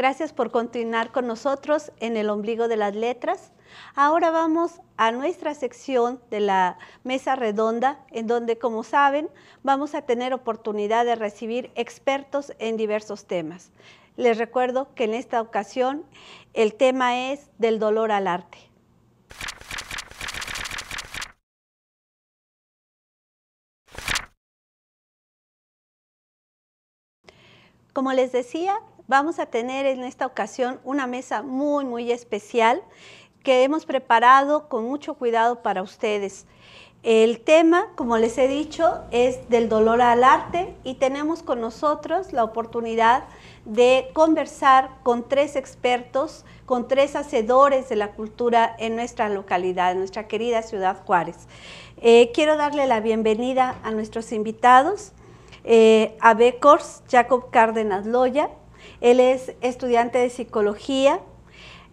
Gracias por continuar con nosotros en el ombligo de las letras. Ahora vamos a nuestra sección de la mesa redonda, en donde, como saben, vamos a tener oportunidad de recibir expertos en diversos temas. Les recuerdo que en esta ocasión el tema es del dolor al arte. Como les decía, Vamos a tener en esta ocasión una mesa muy, muy especial que hemos preparado con mucho cuidado para ustedes. El tema, como les he dicho, es del dolor al arte y tenemos con nosotros la oportunidad de conversar con tres expertos, con tres hacedores de la cultura en nuestra localidad, en nuestra querida ciudad Juárez. Eh, quiero darle la bienvenida a nuestros invitados, eh, a Becors, Jacob Cárdenas Loya, él es estudiante de psicología.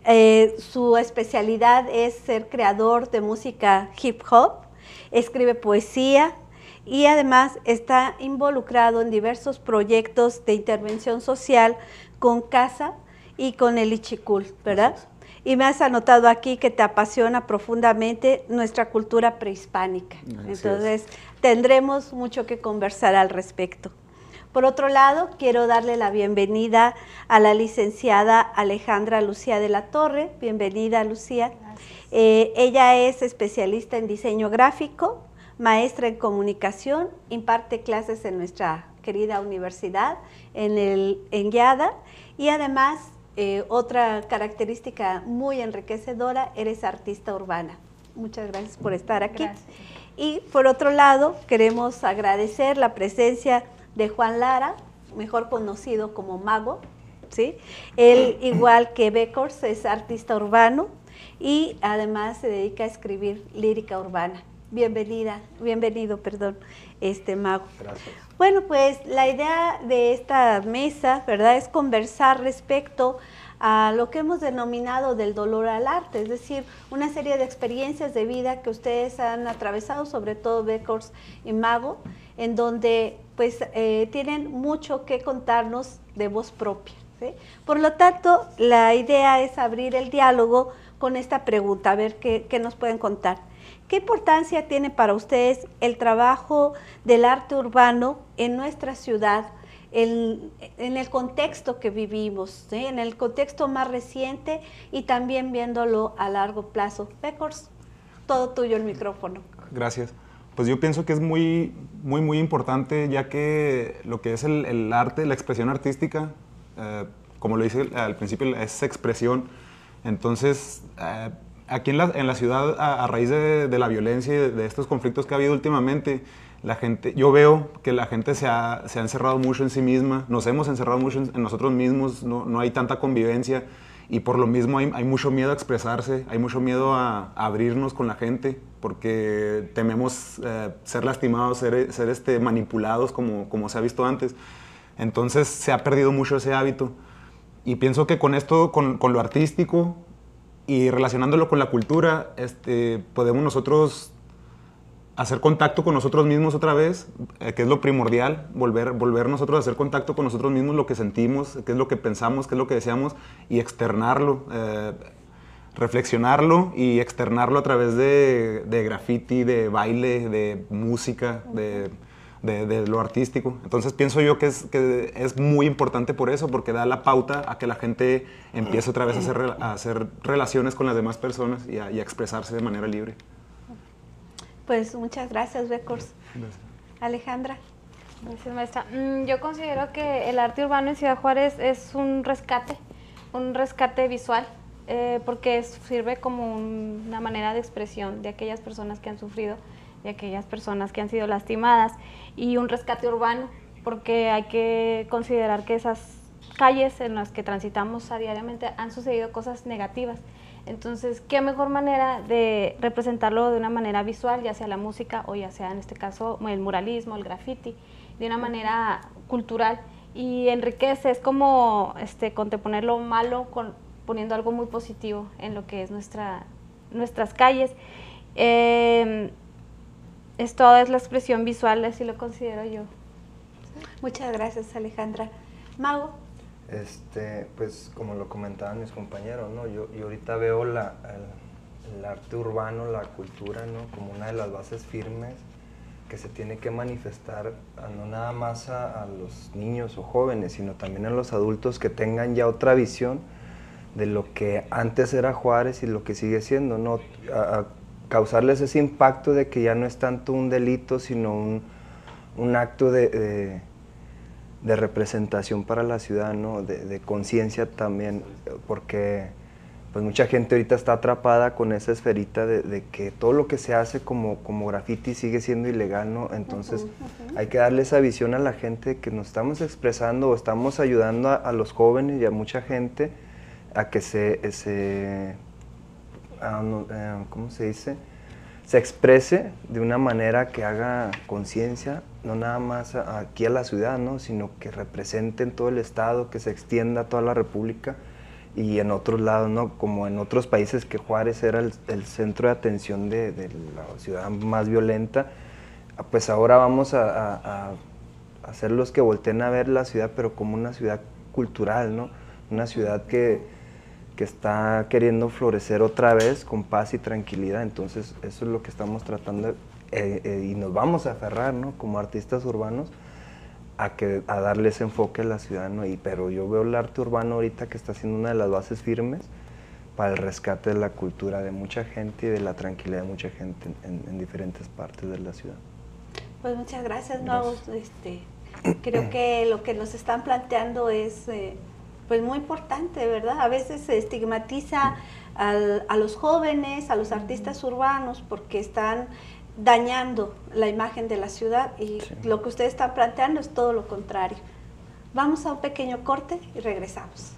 Eh, su especialidad es ser creador de música hip hop. Escribe poesía, y además está involucrado en diversos proyectos de intervención social con CASA y con el Ichikul, ¿verdad? Y me has anotado aquí que te apasiona profundamente nuestra cultura prehispánica. Entonces, tendremos mucho que conversar al respecto. Por otro lado, quiero darle la bienvenida a la licenciada Alejandra Lucía de la Torre. Bienvenida, Lucía. Eh, ella es especialista en diseño gráfico, maestra en comunicación, imparte clases en nuestra querida universidad, en, el, en Guiada, y además eh, otra característica muy enriquecedora, eres artista urbana. Muchas gracias por estar aquí. Y por otro lado, queremos agradecer la presencia de Juan Lara, mejor conocido como Mago, ¿sí? Él, igual que Beckers, es artista urbano y además se dedica a escribir lírica urbana. Bienvenida, bienvenido, perdón, este Mago. Bueno, pues la idea de esta mesa, ¿verdad?, es conversar respecto a lo que hemos denominado del dolor al arte, es decir, una serie de experiencias de vida que ustedes han atravesado, sobre todo Becors y Mago, en donde pues eh, tienen mucho que contarnos de voz propia. Por lo tanto, la idea es abrir el diálogo con esta pregunta, a ver qué, qué nos pueden contar. ¿Qué importancia tiene para ustedes el trabajo del arte urbano en nuestra ciudad en, el contexto que vivimos, en el contexto más reciente y también viéndolo a largo plazo. Pecors, todo tuyo el micrófono. Gracias. Pues yo pienso que es muy, muy, muy importante ya que lo que es el, arte, la expresión artística, eh, como lo dice al principio, es expresión. Entonces, eh, aquí en la, ciudad, a, raíz de, la violencia y de estos conflictos que ha habido últimamente, la gente, yo veo que la gente se ha, se encerrado mucho en sí misma, nos hemos encerrado mucho en, nosotros mismos, no, no, hay tanta convivencia y por lo mismo hay, mucho miedo a expresarse, hay mucho miedo a, abrirnos con la gente porque tememos eh, ser lastimados, ser, ser este, manipulados como, como se ha visto antes. Entonces se ha perdido mucho ese hábito y pienso que con esto, con, con lo artístico y relacionándolo con la cultura, este, podemos nosotros hacer contacto con nosotros mismos otra vez, eh, que es lo primordial, volver, volver nosotros a hacer contacto con nosotros mismos, lo que sentimos, qué es lo que pensamos, qué es lo que deseamos, y externarlo, eh, reflexionarlo y externarlo a través de, graffiti, de baile, de música, de, lo artístico. Entonces pienso yo que es, es muy importante por eso, porque da la pauta a que la gente empiece otra vez a hacer, relaciones con las demás personas y y a expresarse de manera libre. Pues muchas gracias, Records. Alejandra. Mm, yo considero que el arte urbano en Ciudad Juárez es un rescate, un rescate visual, eh, porque sirve como una manera de expresión de aquellas personas que han sufrido, de aquellas personas que han sido lastimadas, y un rescate urbano, porque hay que considerar que esas calles en las que transitamos a diariamente han sucedido cosas negativas entonces, ¿qué mejor manera de representarlo de una manera visual, ya sea la música o ya sea en este caso el muralismo, el graffiti, de una manera cultural? Y enriquece, es como este, contraponer lo malo con, poniendo algo muy positivo en lo que es nuestra, nuestras calles. esto em, es la expresión visual, así lo considero yo. Muchas gracias, Alejandra. Mago, este, pues como lo comentaban mis compañeros, ¿no? Yo, yo ahorita veo la, el, arte urbano, la cultura, ¿no? Como una de las bases firmes que se tiene que manifestar no nada más a, los niños o jóvenes, sino también a los adultos que tengan ya otra visión de lo que antes era Juárez y lo que sigue siendo, ¿no? causarles ese impacto de que ya no es tanto un delito, sino un, acto de de representación para la ciudad, ¿no? de, conciencia también, porque pues mucha gente ahorita está atrapada con esa esferita de, que todo lo que se hace como, como graffiti sigue siendo ilegal, ¿no? Entonces hay que darle esa visión a la gente que nos estamos expresando o estamos ayudando a, los jóvenes y a mucha gente a que se, ah, eh, ¿cómo se dice? Se exprese de una manera que haga conciencia no nada más aquí a la ciudad, ¿no? sino que en todo el Estado, que se extienda a toda la República y en otros lados, ¿no? como en otros países que Juárez era el, centro de atención de, la ciudad más violenta, pues ahora vamos a, a, hacer los que volteen a ver la ciudad, pero como una ciudad cultural, ¿no? Una ciudad que, que, está queriendo florecer otra vez con paz y tranquilidad. Entonces, eso es lo que estamos tratando de... Eh, eh, y nos vamos a aferrar, ¿no? Como artistas urbanos, a, que, a darle ese enfoque a la ciudad, ¿no? Y, pero yo veo el arte urbano ahorita que está siendo una de las bases firmes para el rescate de la cultura de mucha gente y de la tranquilidad de mucha gente en, diferentes partes de la ciudad. Pues muchas gracias, no, Este, creo que lo que nos están planteando es eh, pues muy importante, ¿verdad? A veces se estigmatiza a los jóvenes, a los artistas urbanos, porque están dañando la imagen de la ciudad y lo que ustedes están planteando es todo lo contrario. Vamos a un pequeño corte y regresamos.